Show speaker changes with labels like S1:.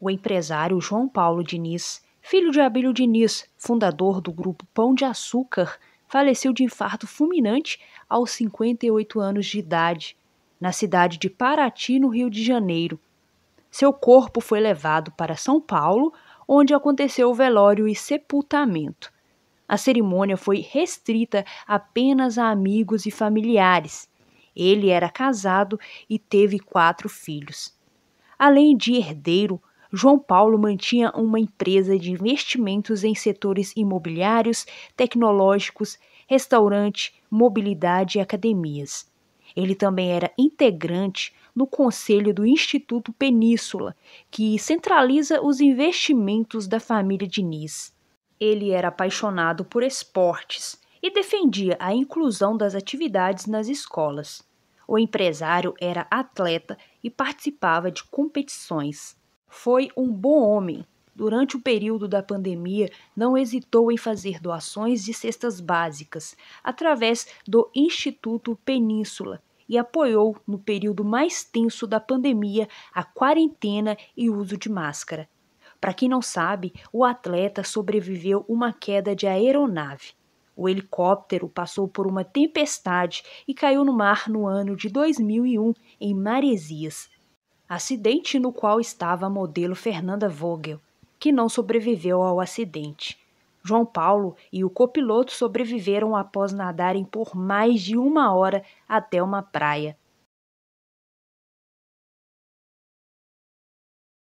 S1: o empresário João Paulo Diniz, filho de Abílio Diniz, fundador do grupo Pão de Açúcar, faleceu de infarto fulminante aos 58 anos de idade, na cidade de Paraty, no Rio de Janeiro. Seu corpo foi levado para São Paulo, onde aconteceu o velório e sepultamento. A cerimônia foi restrita apenas a amigos e familiares. Ele era casado e teve quatro filhos. Além de herdeiro, João Paulo mantinha uma empresa de investimentos em setores imobiliários, tecnológicos, restaurante, mobilidade e academias. Ele também era integrante no conselho do Instituto Península, que centraliza os investimentos da família Diniz. Ele era apaixonado por esportes e defendia a inclusão das atividades nas escolas. O empresário era atleta e participava de competições. Foi um bom homem. Durante o período da pandemia, não hesitou em fazer doações de cestas básicas através do Instituto Península e apoiou, no período mais tenso da pandemia, a quarentena e uso de máscara. Para quem não sabe, o atleta sobreviveu uma queda de aeronave. O helicóptero passou por uma tempestade e caiu no mar no ano de 2001 em Maresias, acidente no qual estava a modelo Fernanda Vogel, que não sobreviveu ao acidente. João Paulo e o copiloto sobreviveram após nadarem por mais de uma hora até uma praia,